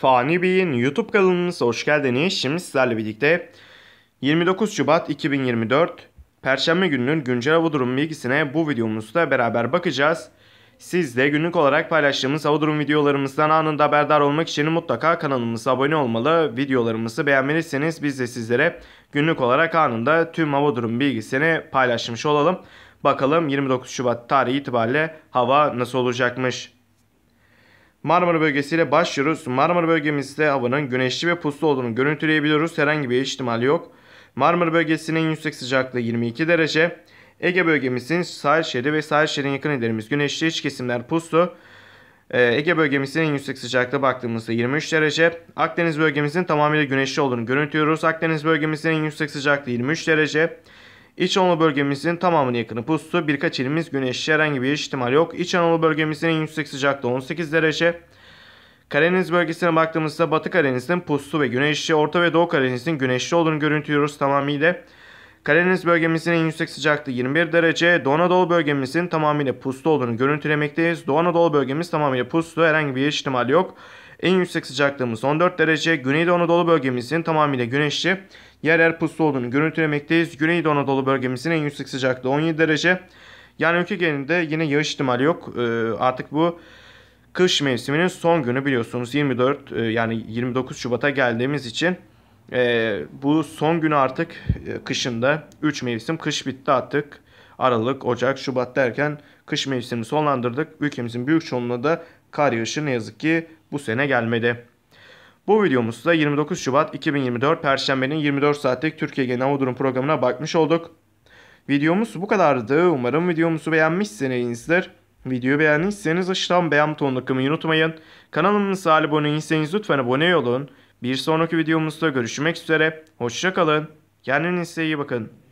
Fani Bey'in YouTube kanalımıza hoş geldiniz. Şimdi sizlerle birlikte 29 Şubat 2024 Perşembe gününün güncel hava durumu bilgisine bu videomuzda beraber bakacağız. Siz de günlük olarak paylaştığımız hava durum videolarımızdan anında haberdar olmak için mutlaka kanalımıza abone olmalı. Videolarımızı beğenmeliyseniz biz de sizlere günlük olarak anında tüm hava durum bilgisini paylaşmış olalım. Bakalım 29 Şubat tarihi itibariyle hava nasıl olacakmış. Marmara bölgesiyle başlıyoruz. Marmara bölgemizde havanın güneşli ve puslu olduğunu görüntüleyebiliyoruz. Herhangi bir ihtimal yok. Marmara bölgesinin yüksek sıcaklığı 22 derece. Ege bölgemizin sahil şeridi ve sahil şeridin yakın illerimiz güneşli iç kesimler puslu. Ee, Ege bölgemizin en yüksek sıcaklığı baktığımızda 23 derece. Akdeniz bölgemizin tamamıyla güneşli olduğunu görüntüyoruz. Akdeniz bölgemizin en yüksek sıcaklığı 23 derece. İç Anadolu bölgemizin tamamını yakını puslu. Birkaç ilimiz güneşli herhangi bir ihtimal yok. İç Anadolu bölgemizin en yüksek sıcaklığı 18 derece. Karadeniz bölgesine baktığımızda Batı Karadeniz'in puslu ve güneşli, Orta ve Doğu Karadeniz'in güneşli olduğunu görüntülüyoruz tamamıyla. Karadeniz bölgemizin en yüksek sıcaklığı 21 derece, Doğu Anadolu bölgemizin tamamıyla puslu olduğunu görüntülemekteyiz. Doğu Anadolu bölgemiz tamamıyla puslu, herhangi bir ihtimal yok. En yüksek sıcaklığımız 14 derece, Güneydoğu Anadolu bölgemizin tamamıyla güneşli, yer yer puslu olduğunu görüntülemekteyiz. Güneydoğu Anadolu bölgemizin en yüksek sıcaklığı 17 derece. Yani ülke genelinde yine yağış ihtimali yok. Ee, artık bu kış mevsiminin son günü biliyorsunuz 24 e, yani 29 Şubat'a geldiğimiz için e, bu son günü artık e, kışında 3 mevsim kış bitti artık. Aralık, Ocak, Şubat derken kış mevsimini sonlandırdık. Ülkemizin büyük çoğunluğunda da kar yağışı ne yazık ki bu sene gelmedi. Bu videomuzda 29 Şubat 2024 Perşembe'nin 24 saatlik Türkiye Genel Hava Durum programına bakmış olduk. Videomuz bu kadardı. Umarım videomuzu beğenmişsinizdir. Videoyu beğendiyseniz aşağıdan beğen butonuna tıklamayı unutmayın. Kanalımıza abone değilseniz lütfen abone olun. Bir sonraki videomuzda görüşmek üzere. Hoşçakalın. Kendinize iyi bakın.